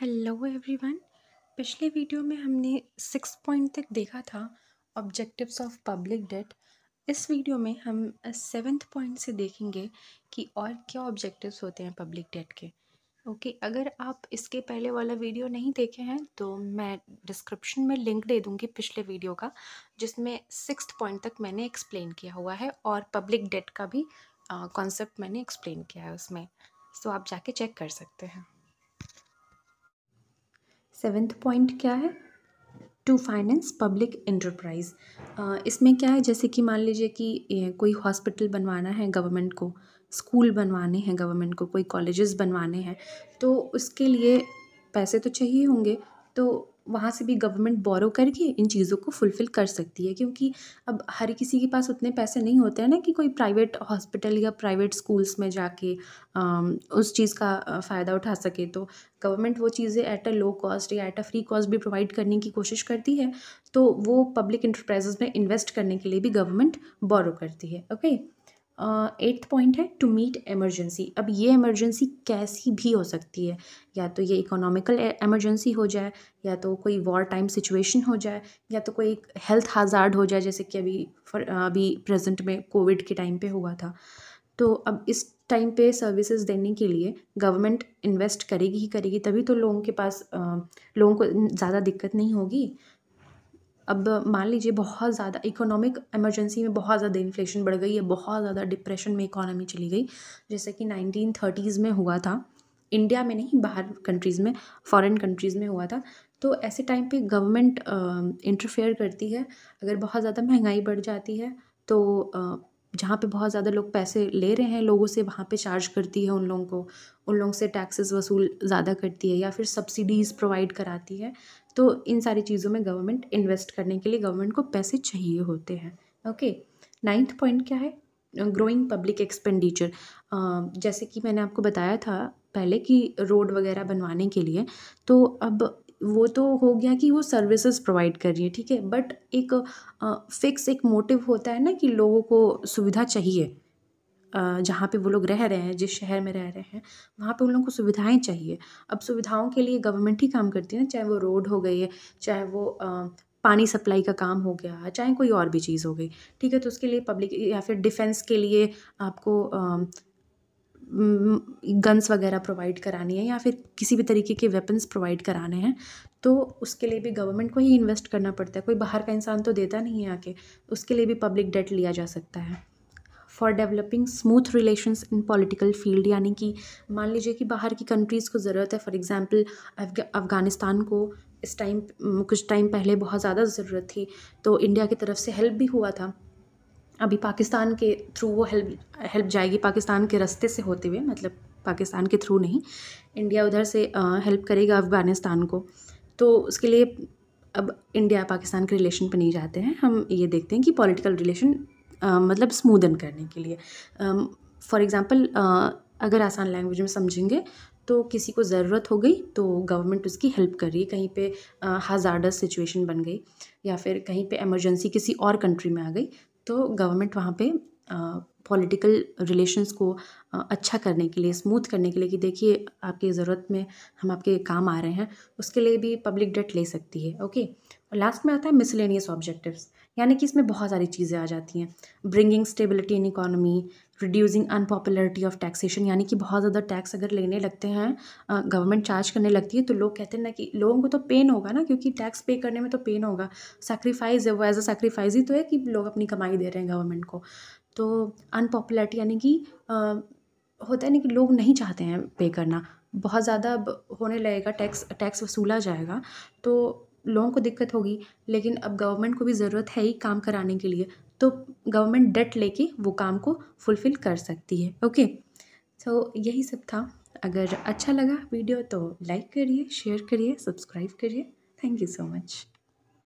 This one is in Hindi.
हेलो एवरीवन पिछले वीडियो में हमने सिक्स पॉइंट तक देखा था ऑब्जेक्टिव्स ऑफ पब्लिक डेट इस वीडियो में हम सेवेंथ पॉइंट से देखेंगे कि और क्या ऑब्जेक्टिव्स होते हैं पब्लिक डेट के ओके okay, अगर आप इसके पहले वाला वीडियो नहीं देखे हैं तो मैं डिस्क्रिप्शन में लिंक दे दूंगी पिछले वीडियो का जिसमें सिक्स पॉइंट तक मैंने एक्सप्लेन किया हुआ है और पब्लिक डेट का भी कॉन्सेप्ट मैंने एक्सप्लेन किया है उसमें सो so, आप जाके चेक कर सकते हैं सेवेंथ पॉइंट क्या है टू फाइनेंस पब्लिक इंटरप्राइज इसमें क्या है जैसे कि मान लीजिए कि कोई हॉस्पिटल बनवाना है गवर्नमेंट को स्कूल बनवाने हैं गवर्नमेंट को कोई कॉलेजेस बनवाने हैं तो उसके लिए पैसे तो चाहिए होंगे तो वहाँ से भी गवर्नमेंट बोरो करके इन चीज़ों को फुलफ़िल कर सकती है क्योंकि अब हर किसी के पास उतने पैसे नहीं होते हैं ना कि कोई प्राइवेट हॉस्पिटल या प्राइवेट स्कूल्स में जाके उस चीज़ का फ़ायदा उठा सके तो गवर्नमेंट वो चीज़ें एट अ लो कॉस्ट या एट अ फ्री कॉस्ट भी प्रोवाइड करने की कोशिश करती है तो वो पब्लिक इंटरप्राइजेज में इन्वेस्ट करने के लिए भी गवर्नमेंट बोरो करती है ओके एट्थ पॉइंट है टू मीट एमरजेंसी अब ये इमरजेंसी कैसी भी हो सकती है या तो ये इकोनॉमिकल एमरजेंसी e-, हो जाए या तो कोई वॉर टाइम सिचुएशन हो जाए या तो कोई हेल्थ हाजार्ड हो जाए जैसे कि अभी फर, अभी प्रेजेंट में कोविड के टाइम पे हुआ था तो अब इस टाइम पे सर्विसेज देने के लिए गवर्नमेंट इन्वेस्ट करेगी ही करेगी तभी तो लोगों के पास लोगों को ज़्यादा दिक्कत नहीं होगी अब मान लीजिए बहुत ज़्यादा इकोनॉमिक इमरजेंसी में बहुत ज़्यादा इन्फ्लेशन बढ़ गई है बहुत ज़्यादा डिप्रेशन में इकोनॉमी चली गई जैसे कि नाइनटीन थर्टीज़ में हुआ था इंडिया में नहीं बाहर कंट्रीज़ में फॉरेन कंट्रीज़ में हुआ था तो ऐसे टाइम पे गवर्नमेंट इंटरफेयर करती है अगर बहुत ज़्यादा महंगाई बढ़ जाती है तो जहाँ पे बहुत ज़्यादा लोग पैसे ले रहे हैं लोगों से वहाँ पे चार्ज करती है उन लोगों को उन लोगों से टैक्सेस वसूल ज़्यादा करती है या फिर सब्सिडीज़ प्रोवाइड कराती है तो इन सारी चीज़ों में गवर्नमेंट इन्वेस्ट करने के लिए गवर्नमेंट को पैसे चाहिए होते हैं ओके नाइन्थ पॉइंट क्या है ग्रोइंग पब्लिक एक्सपेंडिचर जैसे कि मैंने आपको बताया था पहले कि रोड वगैरह बनवाने के लिए तो अब वो तो हो गया कि वो सर्विसेज प्रोवाइड कर रही है ठीक है बट एक फिक्स uh, एक मोटिव होता है ना कि लोगों को सुविधा चाहिए जहाँ पे वो लोग रह रहे हैं जिस शहर में रह रहे हैं वहाँ पे उन लोगों को सुविधाएँ चाहिए अब सुविधाओं के लिए गवर्नमेंट ही काम करती है ना चाहे वो रोड हो गई है चाहे वो पानी सप्लाई का काम हो गया चाहे कोई और भी चीज़ हो गई ठीक है तो उसके लिए पब्लिक या फिर डिफेंस के लिए आपको गन्स वगैरह प्रोवाइड करानी है या फिर किसी भी तरीके के वेपन्स प्रोवाइड कराने हैं तो उसके लिए भी गवर्नमेंट को ही इन्वेस्ट करना पड़ता है कोई बाहर का इंसान तो देता नहीं है आके उसके लिए भी पब्लिक डेट लिया जा सकता है for developing smooth relation in political field यानी कि मान लीजिए कि बाहर की कंट्रीज़ को ज़रूरत है फॉर एग्ज़ाम्पल अफ़गानिस्तान को इस टाइम कुछ टाइम पहले बहुत ज़्यादा ज़रूरत थी तो इंडिया की तरफ से हेल्प भी हुआ था अभी पाकिस्तान के थ्रू वो हेल्प हेल्प जाएगी पाकिस्तान के रास्ते से होते हुए मतलब पाकिस्तान के थ्रू नहीं इंडिया उधर से हेल्प करेगा अफ़गानिस्तान को तो उसके लिए अब इंडिया पाकिस्तान के रिलेशन पर नहीं जाते हैं हम ये देखते हैं कि पॉलिटिकल रिलेशन मतलब स्मूदन करने के लिए फॉर एग्ज़ाम्पल अगर आसान लैंग्वेज में समझेंगे तो किसी को ज़रूरत हो गई तो गवर्नमेंट उसकी हेल्प कर रही है कहीं पे uh, सिचुएशन बन गई या फिर कहीं पे इमरजेंसी किसी और कंट्री में आ गई तो गवर्नमेंट वहाँ पे पॉलिटिकल रिलेशंस को अच्छा करने के लिए स्मूथ करने के लिए कि देखिए आपकी ज़रूरत में हम आपके काम आ रहे हैं उसके लिए भी पब्लिक डेट ले सकती है ओके और लास्ट में आता है मिसलेनियस ऑब्जेक्टिव्स यानी कि इसमें बहुत सारी चीज़ें आ जाती हैं bringing stability in economy reducing unpopularity of taxation यानी कि बहुत ज़्यादा टैक्स अगर लेने लगते हैं गवर्नमेंट चार्ज करने लगती है तो लोग कहते हैं ना कि लोगों को तो पेन होगा ना क्योंकि टैक्स पे करने में तो पेन होगा सेक्रीफाइस है वो एज अ सेक्रीफाइस ही तो है कि लोग अपनी कमाई दे रहे हैं गवर्नमेंट को तो अनपॉपुलरिटी यानी कि होता है ना कि लोग नहीं चाहते हैं पे करना बहुत ज़्यादा अब होने लगेगा टैक्स टैक्स वसूला जाएगा तो लोगों को दिक्कत होगी लेकिन अब गवर्नमेंट को भी ज़रूरत है ही काम कराने के लिए तो गवर्नमेंट डेट लेके वो काम को फुलफ़िल कर सकती है ओके सो so, यही सब था अगर अच्छा लगा वीडियो तो लाइक करिए शेयर करिए सब्सक्राइब करिए थैंक यू सो मच